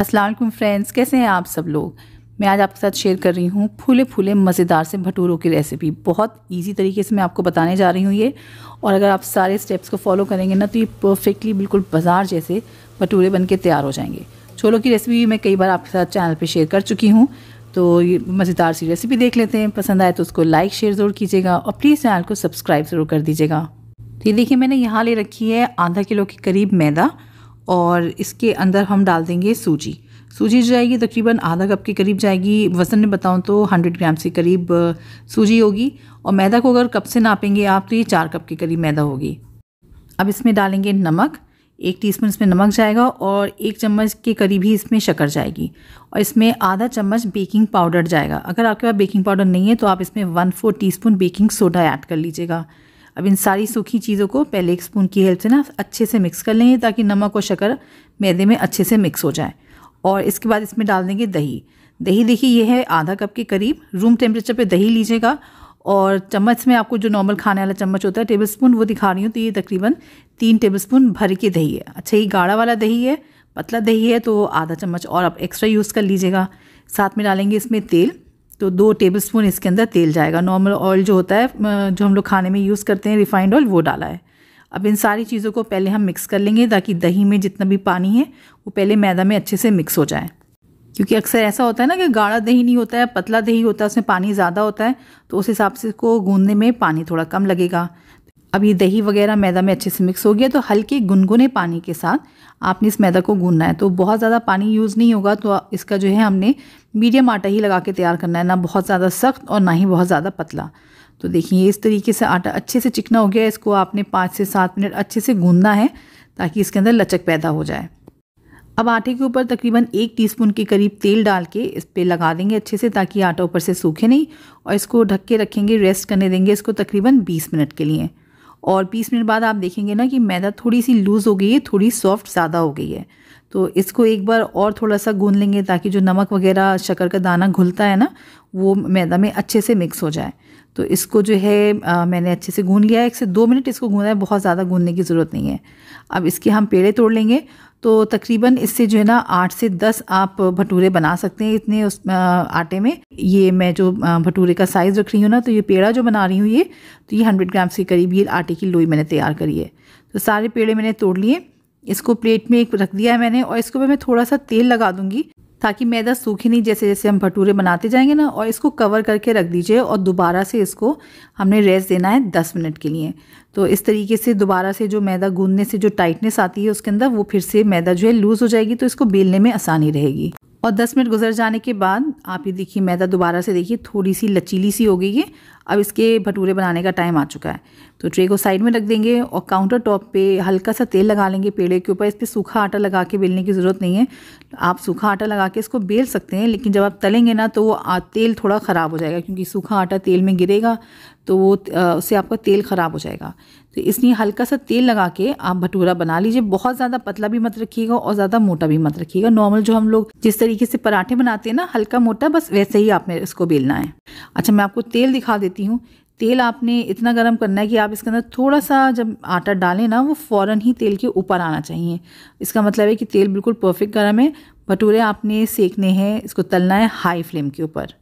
Aslam friends कैसे हैं आप सब लोग मैं आज आपके साथ शेयर कर रही हूँ फूले फूले मज़ेदार से भटूरों की रेसिपी बहुत इजी तरीके से मैं आपको बताने जा रही हूँ ये और अगर आप सारे स्टेप्स को फॉलो करेंगे ना तो ये परफेक्टली बिल्कुल बाजार जैसे भटूरे बन के तैयार हो जाएंगे छोलों की रेसिपी मैं कई बार आपके साथ चैनल पर शेयर कर चुकी हूँ तो ये मज़ेदार सी रेसिपी देख लेते हैं पसंद आए तो उसको लाइक शेयर ज़रूर कीजिएगा और प्लीज़ चैनल को सब्सक्राइब ज़रूर कर दीजिएगा तो ये देखिए मैंने यहाँ ले रखी है आधा किलो के करीब मैदा और इसके अंदर हम डाल देंगे सूजी सूजी जाएगी तकरीबन आधा कप के करीब जाएगी वज़न में बताऊँ तो हंड्रेड ग्राम से करीब सूजी होगी और मैदा को अगर कप से नापेंगे आप तो ये चार कप के करीब मैदा होगी अब इसमें डालेंगे नमक एक टीस्पून इसमें नमक जाएगा और एक चम्मच के करीब ही इसमें शक्कर जाएगी और इसमें आधा चम्मच बेकिंग पाउडर जाएगा अगर आपके पास बेकिंग पाउडर नहीं है तो आप इसमें one four T baking soda add कर लीजिएगा अब इन सारी सूखी चीज़ों को पहले एक स्पून की हेल्प से ना अच्छे से मिक्स कर लेंगे ताकि नमक और शक्कर मैदे में अच्छे से मिक्स हो जाए और इसके बाद इसमें डाल देंगे दही दही देखिए ये है आधा कप के करीब रूम टेम्परेचर पे दही लीजिएगा और चम्मच में आपको जो नॉर्मल खाने वाला चम्मच होता है टेबल स्पून वो दिखा रही हूँ तो ये तकरीबन तीन टेबल स्पून भर के दही है अच्छा ये गाढ़ा वाला दही है पतला दही है तो आधा चम्मच और आप एक्स्ट्रा यूज़ कर लीजिएगा साथ में डालेंगे इसमें तेल तो दो टेबलस्पून इसके अंदर तेल जाएगा नॉर्मल ऑयल जो होता है जो हम लोग खाने में यूज़ करते हैं रिफाइंड ऑयल वो डाला है अब इन सारी चीज़ों को पहले हम मिक्स कर लेंगे ताकि दही में जितना भी पानी है वो पहले मैदा में अच्छे से मिक्स हो जाए क्योंकि अक्सर ऐसा होता है ना कि गाढ़ा दही नहीं होता है पतला दही होता है उसमें पानी ज़्यादा होता है तो उस हिसाब से इसको गूंदने में पानी थोड़ा कम लगेगा अब ये दही वगैरह मैदा में अच्छे से मिक्स हो गया तो हल्के गुनगुने पानी के साथ आपने इस मैदा को गूनना है तो बहुत ज़्यादा पानी यूज़ नहीं होगा तो इसका जो है हमने मीडियम आटा ही लगा के तैयार करना है ना बहुत ज़्यादा सख्त और ना ही बहुत ज़्यादा पतला तो देखिए इस तरीके से आटा अच्छे से चिकना हो गया इसको आपने पाँच से सात मिनट अच्छे से गूंदना है ताकि इसके अंदर लचक पैदा हो जाए अब आटे के ऊपर तकरीबन एक टीस्पून के करीब तेल डाल के इस पर लगा देंगे अच्छे से ताकि आटा ऊपर से सूखे नहीं और इसको ढक के रखेंगे रेस्ट करने देंगे इसको तकरीबन 20 मिनट के लिए और बीस मिनट बाद आप देखेंगे ना कि मैदा थोड़ी सी लूज़ हो गई है थोड़ी सॉफ्ट ज़्यादा हो गई है तो इसको एक बार और थोड़ा सा गूंद लेंगे ताकि जो नमक वगैरह शक्कर का दाना घुलता है ना वो मैदा में अच्छे से मिक्स हो जाए तो इसको जो है आ, मैंने अच्छे से गून लिया है एक से दो मिनट इसको गूना है बहुत ज़्यादा गूनने की ज़रूरत नहीं है अब इसके हम पेड़े तोड़ लेंगे तो तकरीबन इससे जो है ना आठ से दस आप भटूरे बना सकते हैं इतने उस आटे में ये मैं जो भटूरे का साइज़ रख रही हूँ ना तो ये पेड़ा जो बना रही हूँ ये तो ये हंड्रेड ग्राम्स के करीब ये आटे की लोई मैंने तैयार करी है तो सारे पेड़े मैंने तोड़ लिए इसको प्लेट में एक रख दिया है मैंने और इसको मैं थोड़ा सा तेल लगा दूँगी ताकि मैदा सूखे नहीं जैसे जैसे हम भटूरे बनाते जाएंगे ना और इसको कवर करके रख दीजिए और दोबारा से इसको हमने रेस्ट देना है दस मिनट के लिए तो इस तरीके से दोबारा से जो मैदा गूंदने से जो टाइटनेस आती है उसके अंदर वो फिर से मैदा जो है लूज़ हो जाएगी तो इसको बेलने में आसानी रहेगी और 10 मिनट गुजर जाने के बाद आप ये देखिए मैदा दोबारा से देखिए थोड़ी सी लचीली सी हो गई है अब इसके भटूरे बनाने का टाइम आ चुका है तो ट्रे को साइड में रख देंगे और काउंटर टॉप पे हल्का सा तेल लगा लेंगे पेड़े के ऊपर इस पर सूखा आटा लगा के बेलने की ज़रूरत नहीं है आप सूखा आटा लगा के इसको बेल सकते हैं लेकिन जब आप तलेंगे ना तो वो तेल थोड़ा ख़राब हो जाएगा क्योंकि सूखा आटा तेल में गिरेगा तो वो उससे आपका तेल ख़राब हो जाएगा तो इसलिए हल्का सा तेल लगा के आप भटूरा बना लीजिए बहुत ज़्यादा पतला भी मत रखिएगा और ज़्यादा मोटा भी मत रखिएगा नॉर्मल जो हम लोग जिस तरीके से पराठे बनाते हैं ना हल्का मोटा बस वैसे ही आपने इसको बेलना है अच्छा मैं आपको तेल दिखा देती देती हूँ तेल आपने इतना गर्म करना है कि आप इसके अंदर थोड़ा सा जब आटा डालें ना वो फ़ौर ही तेल के ऊपर आना चाहिए इसका मतलब है कि तेल बिल्कुल परफेक्ट गर्म है भटूरे आपने सेकने हैं इसको तलना है हाई फ्लेम के ऊपर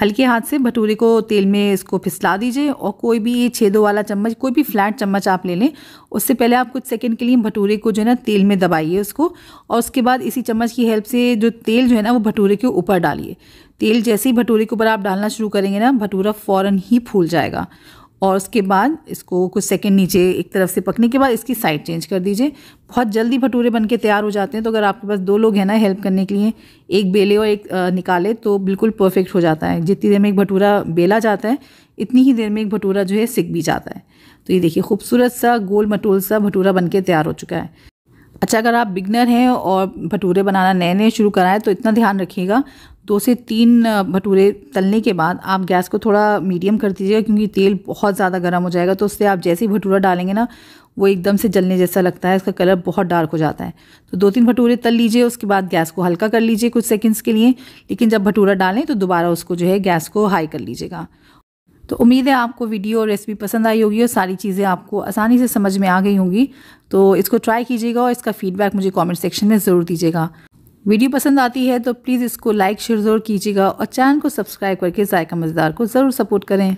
हल्के हाथ से भटूरे को तेल में इसको फिसला दीजिए और कोई भी ये छेदों वाला चम्मच कोई भी फ्लैट चम्मच आप ले लें उससे पहले आप कुछ सेकंड के लिए भटूरे को जो है ना तेल में दबाइए उसको और उसके बाद इसी चम्मच की हेल्प से जो तेल जो है ना वो भटूरे के ऊपर डालिए तेल जैसे ही भटूरे के ऊपर आप डालना शुरू करेंगे ना भटूरा फ़ौरन ही फूल जाएगा और उसके बाद इसको कुछ सेकंड नीचे एक तरफ से पकने के बाद इसकी साइड चेंज कर दीजिए बहुत जल्दी भटूरे बन के तैयार हो जाते हैं तो अगर आपके पास दो लोग हैं ना हेल्प करने के लिए एक बेले और एक निकाले तो बिल्कुल परफेक्ट हो जाता है जितनी देर में एक भटूरा बेला जाता है इतनी ही देर में एक भटूरा जो है सिक भी जाता है तो ये देखिए खूबसूरत सा गोल मटोल सा भटूरा बन के तैयार हो चुका है अच्छा अगर आप बिगनर हैं और भटूरे बनाना नए नए शुरू कराएं तो इतना ध्यान रखिएगा दो से तीन भटूरे तलने के बाद आप गैस को थोड़ा मीडियम कर दीजिएगा क्योंकि तेल बहुत ज़्यादा गर्म हो जाएगा तो उससे आप जैसे ही भटूरा डालेंगे ना वो एकदम से जलने जैसा लगता है इसका कलर बहुत डार्क हो जाता है तो दो तीन भटूरे तल लीजिए उसके बाद गैस को हल्का कर लीजिए कुछ सेकेंड्स के लिए लेकिन जब भटूरा डालें तो दोबारा उसको जो है गैस को हाई कर लीजिएगा तो उम्मीद है आपको वीडियो और रेसिपी पसंद आई होगी और सारी चीज़ें आपको आसानी से समझ में आ गई होंगी तो इसको ट्राई कीजिएगा और इसका फीडबैक मुझे कमेंट सेक्शन में ज़रूर दीजिएगा वीडियो पसंद आती है तो प्लीज़ इसको लाइक शेयर ज़रूर कीजिएगा और चैनल को सब्सक्राइब करके जायका मज़ेदार को ज़रूर सपोर्ट करें